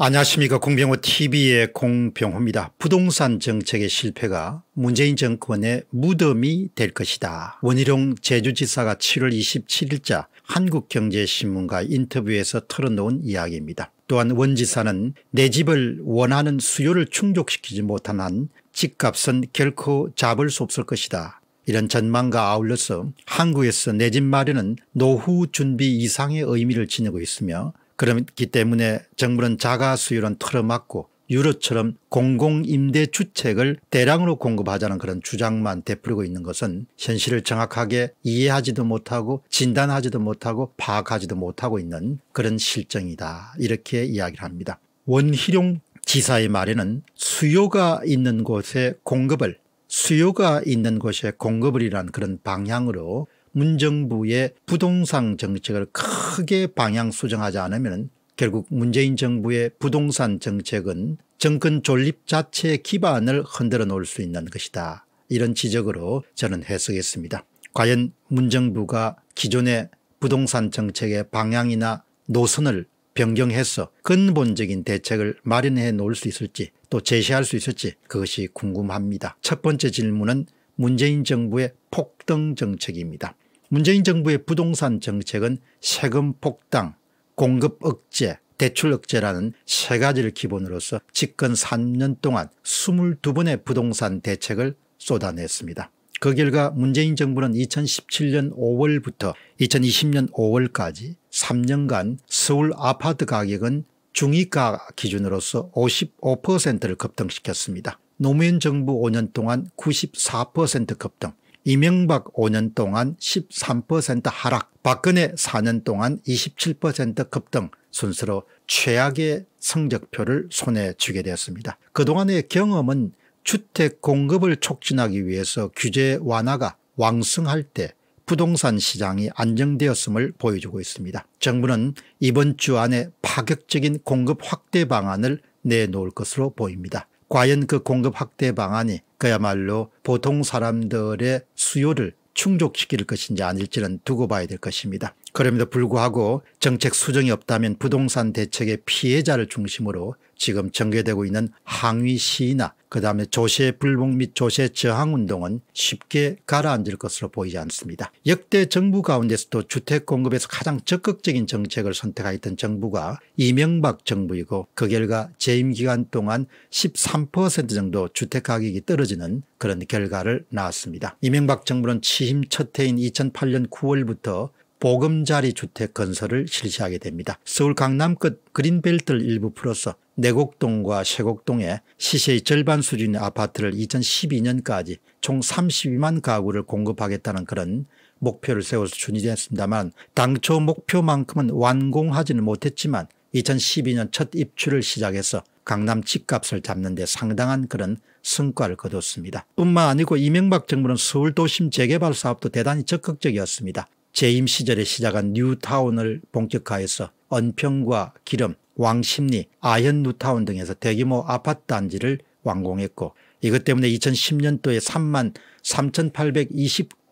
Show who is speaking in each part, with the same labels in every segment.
Speaker 1: 안녕하십니까 공병호 tv의 공병호입니다. 부동산 정책의 실패가 문재인 정권의 무덤이 될 것이다. 원희룡 제주지사가 7월 27일자 한국경제신문과 인터뷰에서 털어놓은 이야기입니다. 또한 원 지사는 내 집을 원하는 수요를 충족시키지 못한 한 집값은 결코 잡을 수 없을 것이다. 이런 전망과 아울러서 한국에서 내 집 마련은 노후 준비 이상의 의미를 지니고 있으며 그렇기 때문에 정부는 자가 수요는 틀어막고 유럽처럼 공공임대 주택을 대량으로 공급하자는 그런 주장만 되풀이고 있는 것은 현실을 정확하게 이해하지도 못하고 진단하지도 못하고 파악하지도 못하고 있는 그런 실정이다 이렇게 이야기를 합니다. 원희룡 지사의 말에는 수요가 있는 곳에 공급을 수요가 있는 곳에 공급을이란 그런 방향으로 문정부의 부동산 정책을 크게 방향 수정하지 않으면 결국 문재인 정부의 부동산 정책은 정권 존립 자체의 기반을 흔들어 놓을 수 있는 것이다. 이런 지적으로 저는 해석했습니다. 과연 문정부가 기존의 부동산 정책의 방향이나 노선을 변경해서 근본적인 대책을 마련해 놓을 수 있을지 또 제시할 수 있을지 그것이 궁금합니다. 첫 번째 질문은 문재인 정부의 폭등 정책입니다. 문재인 정부의 부동산 정책은 세금 폭당, 공급 억제, 대출 억제라는 세 가지를 기본으로서 집권 3년 동안 22번의 부동산 대책을 쏟아냈습니다. 그 결과 문재인 정부는 2017년 5월부터 2020년 5월까지 3년간 서울 아파트 가격은 중위가 기준으로서 55%를 급등시켰습니다. 노무현 정부 5년 동안 94% 급등 이명박 5년 동안 13% 하락, 박근혜 4년 동안 27% 급등 순서로 최악의 성적표를 손에 쥐게 되었습니다. 그동안의 경험은 주택 공급을 촉진하기 위해서 규제 완화가 왕성할 때 부동산 시장이 안정되었음을 보여주고 있습니다. 정부는 이번 주 안에 파격적인 공급 확대 방안을 내놓을 것으로 보입니다. 과연 그 공급 확대 방안이 그야말로 보통 사람들의 수요를 충족시킬 것인지 아닐지는 두고 봐야 될 것입니다. 그럼에도 불구하고 정책 수정이 없다면 부동산 대책의 피해자를 중심으로 지금 전개되고 있는 항위 시위나 그다음에 조세 불복 및 조세 저항 운동은 쉽게 가라앉을 것으로 보이지 않습니다. 역대 정부 가운데서도 주택 공급에서 가장 적극적인 정책을 선택하였던 정부가 이명박 정부이고 그 결과 재임 기간 동안 13% 정도 주택 가격이 떨어지는 그런 결과를 낳았습니다. 이명박 정부는 취임 첫 해인 2008년 9월부터 보금자리 주택 건설을 실시하게 됩니다. 서울 강남 끝 그린벨트를 일부 풀어서 내곡동과 세곡동에 시세의 절반 수준의 아파트를 2012년까지 총 32만 가구를 공급하겠다는 그런 목표를 세워서 준비됐습니다만 당초 목표만큼은 완공하지는 못했지만 2012년 첫입출을 시작해서 강남 집값을 잡는 데 상당한 그런 성과를 거뒀습니다. 뿐만 아니고 이명박 정부는 서울 도심 재개발 사업도 대단히 적극적이었습니다. 재임 시절에 시작한 뉴타운을 본격화해서 언평과 기름, 왕십리, 아현뉴타운 등에서 대규모 아파트 단지를 완공했고 이것 때문에 2010년도에 3만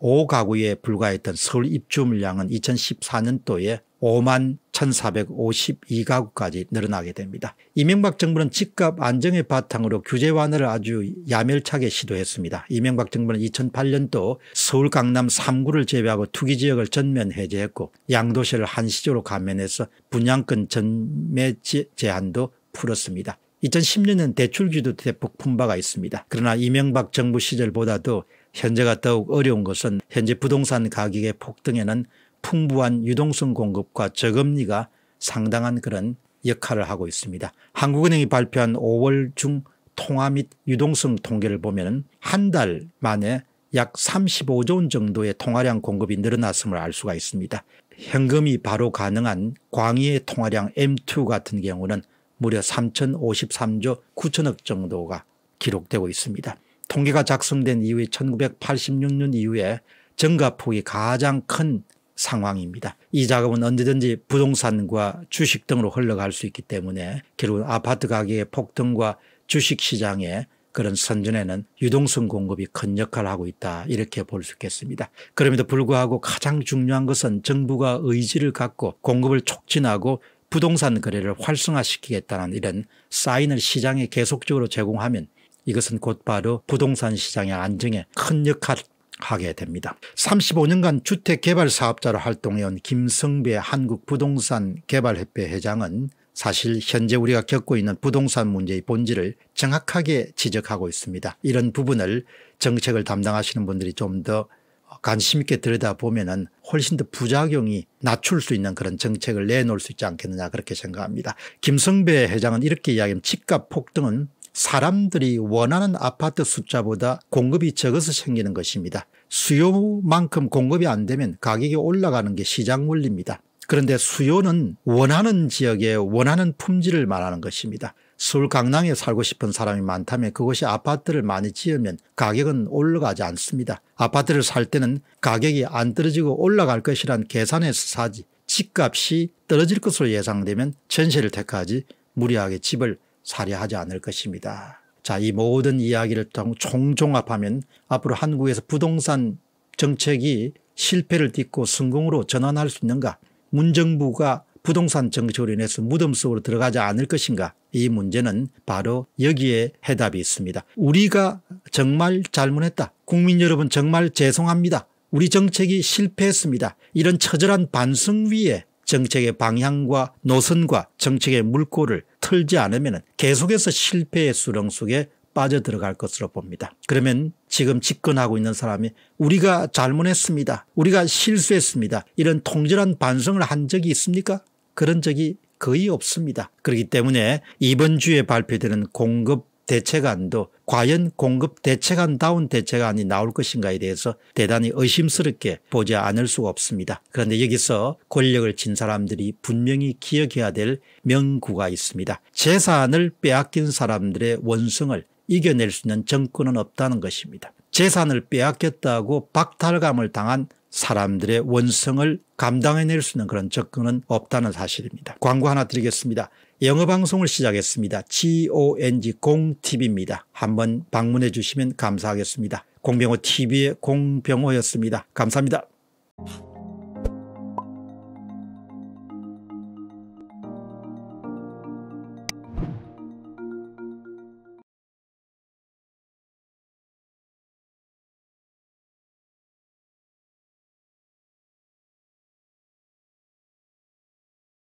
Speaker 1: 3,825가구에 불과했던 서울 입주 물량은 2014년도에 5만 1452가구까지 늘어나게 됩니다. 이명박 정부는 집값 안정의 바탕으로 규제 완화를 아주 야멸차게 시도했습니다. 이명박 정부는 2008년도 서울 강남 3구를 제외하고 투기지역을 전면 해제했고 양도시를 한시적으로 감면해서 분양권 전매 제한도 풀었습니다. 2010년은 대출기도 대폭 품바가 있습니다. 그러나 이명박 정부 시절보다도 현재가 더욱 어려운 것은 현재 부동산 가격의 폭등에는 풍부한 유동성 공급과 저금리가 상당한 그런 역할을 하고 있습니다. 한국은행이 발표한 5월 중 통화 및 유동성 통계를 보면 한 달 만에 약 35조 원 정도의 통화량 공급이 늘어났음을 알 수가 있습니다. 현금이 바로 가능한 광의의 통화량 M2 같은 경우는 무려 3,053조 9천억 정도가 기록되고 있습니다. 통계가 작성된 이후에 1986년 이후에 증가폭이 가장 큰 상황입니다. 이 작업은 언제든지 부동산과 주식 등으로 흘러갈 수 있기 때문에 결국 아파트 가격의 폭등과 주식시장의 그런 선전에는 유동성 공급이 큰 역할을 하고 있다 이렇게 볼 수 있겠습니다. 그럼에도 불구하고 가장 중요한 것은 정부가 의지를 갖고 공급을 촉진하고 부동산 거래를 활성화시키겠다는 이런 사인을 시장에 계속적으로 제공하면 이것은 곧바로 부동산 시장의 안정에 큰 역할을 하게 됩니다. 35년간 주택개발사업자로 활동해온 김성배 한국부동산개발협회 회장은 사실 현재 우리가 겪고 있는 부동산 문제의 본질을 정확하게 지적하고 있습니다. 이런 부분을 정책을 담당하시는 분들이 좀 더 관심 있게 들여다보면 은 훨씬 더 부작용이 낮출 수 있는 그런 정책을 내놓을 수 있지 않겠느냐 그렇게 생각합니다. 김성배 회장은 이렇게 이야기하면 집값 폭등은 사람들이 원하는 아파트 숫자보다 공급이 적어서 생기는 것입니다. 수요만큼 공급이 안 되면 가격이 올라가는 게 시장 원리입니다. 그런데 수요는 원하는 지역에 원하는 품질을 말하는 것입니다. 서울 강남에 살고 싶은 사람이 많다면 그곳이 아파트를 많이 지으면 가격은 올라가지 않습니다. 아파트를 살 때는 가격이 안 떨어지고 올라갈 것이란 계산에서 사지 집값이 떨어질 것으로 예상되면 전세를 택하지 무리하게 집을 사해하지 않을 것입니다. 자, 이 모든 이야기를 총종합하면 앞으로 한국에서 부동산 정책이 실패를 딛고 성공으로 전환할 수 있는가? 문정부가 부동산 정책으로 인해서 무덤 속으로 들어가지 않을 것인가? 이 문제는 바로 여기에 해답이 있습니다. 우리가 정말 잘못했다. 국민 여러분 정말 죄송합니다. 우리 정책이 실패했습니다. 이런 처절한 반성 위에 정책의 방향과 노선과 정책의 물꼬를 틀지 않으면 계속해서 실패의 수렁 속에 빠져들어갈 것으로 봅니다. 그러면 지금 집권하고 있는 사람이 우리가 잘못했습니다. 우리가 실수했습니다. 이런 통절한 반성을 한 적이 있습니까? 그런 적이 거의 없습니다. 그렇기 때문에 이번 주에 발표되는 공급 대책안도 과연 공급 대책안 다운 대책안이 나올 것인가에 대해서 대단히 의심스럽게 보지 않을 수가 없습니다. 그런데 여기서 권력을 진 사람들이 분명히 기억해야 될 명구가 있습니다. 재산을 빼앗긴 사람들의 원성을 이겨낼 수 있는 정권은 없다는 것입니다. 재산을 빼앗겼다고 박탈감을 당한 사람들의 원성을 감당해낼 수 있는 그런 접근은 없다는 사실입니다. 광고 하나 드리겠습니다. 영어방송을 시작했습니다. GONG 공TV입니다. 한번 방문해 주시면 감사하겠습니다. 공병호 TV의 공병호였습니다. 감사합니다.